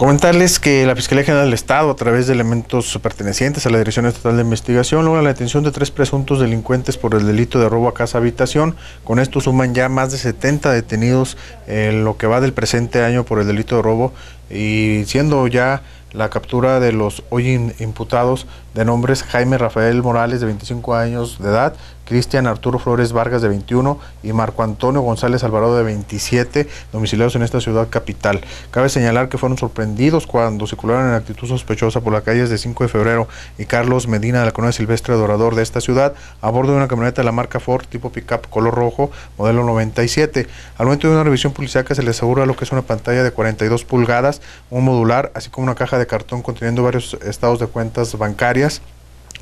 Comentarles que la Fiscalía General del Estado, a través de elementos pertenecientes a la Dirección Estatal de Investigación, logra la detención de tres presuntos delincuentes por el delito de robo a casa-habitación. Con esto suman ya más de 70 detenidos en lo que va del presente año por el delito de robo y siendo ya la captura de los hoy imputados de nombres Jaime Rafael Morales de 25 años de edad, Cristian Arturo Flores Vargas de 21 y Marco Antonio González Alvarado de 27 domiciliados en esta ciudad capital. Cabe señalar que fueron sorprendidos cuando circularon en actitud sospechosa por las calles de 5 de febrero y Carlos Medina de la colonia Silvestre Dorador de esta ciudad a bordo de una camioneta de la marca Ford tipo pickup color rojo modelo 97. Al momento de una revisión policial que se les asegura lo que es una pantalla de 42 pulgadas un modular, así como una caja de cartón conteniendo varios estados de cuentas bancarias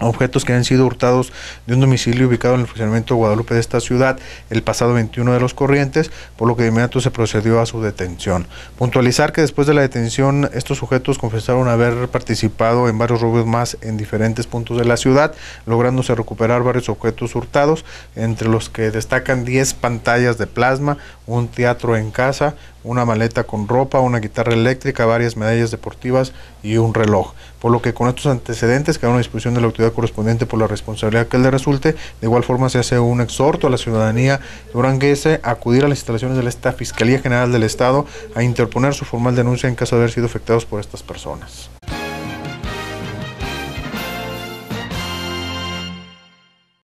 objetos que han sido hurtados de un domicilio ubicado en el funcionamiento de Guadalupe de esta ciudad el pasado 21 de los corrientes, por lo que de inmediato se procedió a su detención. Puntualizar que después de la detención estos sujetos confesaron haber participado en varios robos más en diferentes puntos de la ciudad, lográndose recuperar varios objetos hurtados, entre los que destacan 10 pantallas de plasma, un teatro en casa, una maleta con ropa, una guitarra eléctrica, varias medallas deportivas y un reloj. Por lo que con estos antecedentes queda una disposición de la autoridad correspondiente por la responsabilidad que le resulte. De igual forma se hace un exhorto a la ciudadanía duranguese a acudir a las instalaciones de la Fiscalía General del Estado a interponer su formal denuncia en caso de haber sido afectados por estas personas.